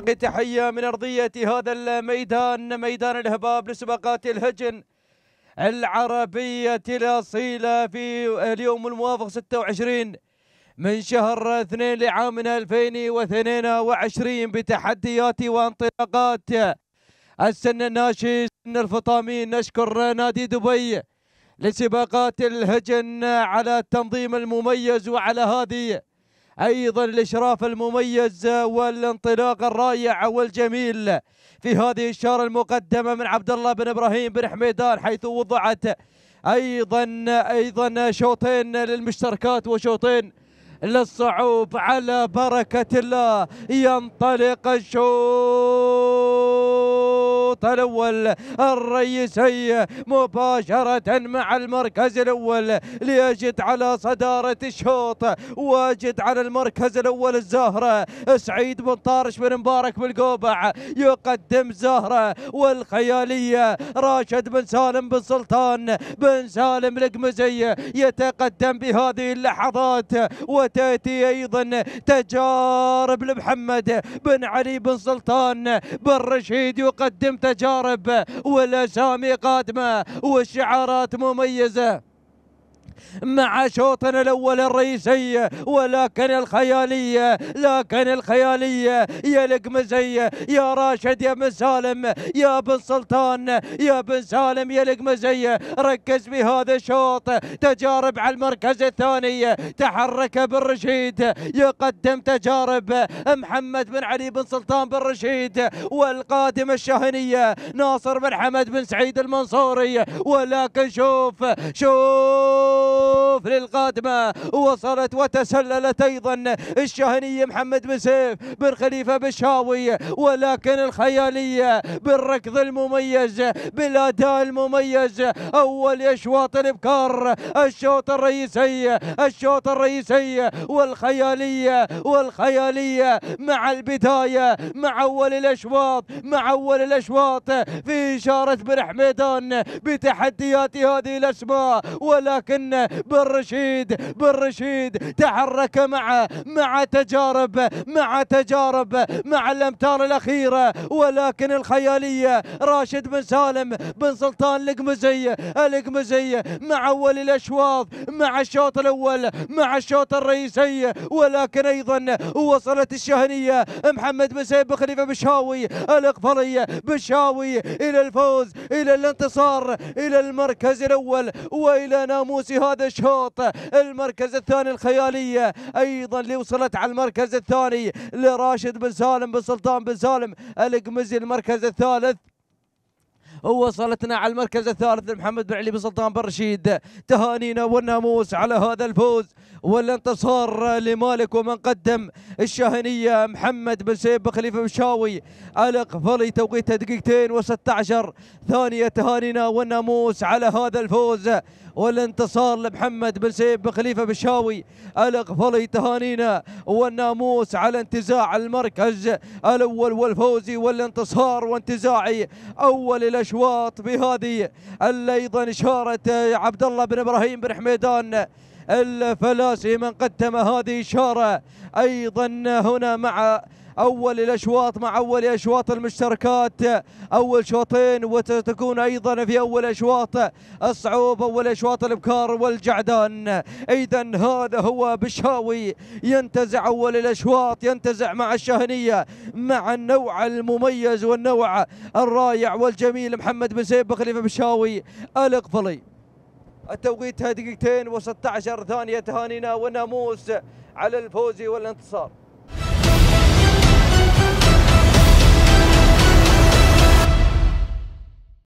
تحية من أرضية هذا الميدان ميدان الهباب لسباقات الهجن العربية الأصيلة في اليوم الموافق 26 من شهر اثنين لعامنا 2022 بتحديات وانطلاقات السن الناشي سن الفطامين نشكر نادي دبي لسباقات الهجن على التنظيم المميز وعلى هذه أيضا الإشراف المميز والانطلاق الرائع والجميل في هذه الشارة المقدمة من عبد الله بن إبراهيم بن حميدان حيث وضعت أيضا أيضا شوطين للمشتركات وشوطين للصعوب على بركة الله ينطلق الشوط الشوط الأول الرئيسي مباشرة مع المركز الأول ليجد على صدارة الشوط واجد على المركز الأول الزهرة سعيد بن طارش بن مبارك بالقوبع يقدم زهرة والخيالية راشد بن سالم بن سلطان بن سالم القمزي يتقدم بهذه اللحظات وتأتي أيضا تجارب لمحمد بن علي بن سلطان بن رشيد يقدم تجارب والاسامي قادمه والشعارات مميزه مع شوطنا الأول الرئيسي ولكن الخيالية لكن الخيالية يا القمزية يا راشد يا بن سالم يا بن سلطان يا بن سالم يا القمزية ركز بهذا الشوط تجارب على المركز الثاني تحرك بن رشيد يقدم تجارب محمد بن علي بن سلطان بن رشيد والقادم الشاهنية ناصر بن حمد بن سعيد المنصوري ولكن شوف شوف الظروف للقادمة وصلت وتسللت أيضا الشهنية محمد بن سيف بن خليفة بشاوي ولكن الخيالية بالركض المميز بالأداء المميز أول أشواط الإبكار الشوط الرئيسي الشوط الرئيسي والخيالية والخيالية مع البداية مع أول الأشواط مع أول الأشواط في إشارة بن حميدان بتحديات هذه الأسماء ولكن بن رشيد بن رشيد تحرك مع مع تجارب مع تجارب مع الامتار الاخيره ولكن الخياليه راشد بن سالم بن سلطان القمزي القمزي مع اول الاشواط مع الشوط الاول مع الشوط الرئيسي ولكن ايضا وصلت الشهنيه محمد بن سيف بن خليفه بشاوي الاقفري بشاوي الى الفوز الى الانتصار الى المركز الاول والى ناموسها هذا الشوط المركز الثاني الخيالية أيضا اللي وصلت على المركز الثاني لراشد بن سالم بن سلطان بن سالم القمزي المركز الثالث وصلتنا على المركز الثالث لمحمد بن علي بن سلطان بن رشيد تهانينا والناموس على هذا الفوز والانتصار لمالك ومن قدم الشاهنيه محمد بن سيب بن خليفه بشاوي فلي توقيتها دقيقتين و16 ثانيه تهانينا والناموس على هذا الفوز والانتصار لمحمد بن سيب بن خليفه بشاوي فلي تهانينا والناموس على انتزاع المركز الاول والفوزي والانتصار وانتزاعي اول الاشواط الاشواط بهذه ايضا اشاره عبد الله بن ابراهيم بن حميدان الفلاسي من قدم هذه اشاره ايضا هنا مع اول الاشواط مع اول اشواط المشتركات اول شوطين وتكون ايضا في اول اشواط الصعوب اول اشواط الابكار والجعدان اذا هذا هو بشاوي ينتزع اول الاشواط ينتزع مع الشاهنيه مع النوع المميز والنوع الرائع والجميل محمد بن سيب خليفه بشاوي القفلي التوقيت دقيقتين و16 ثانيه تهانينا والناموس على الفوز والانتصار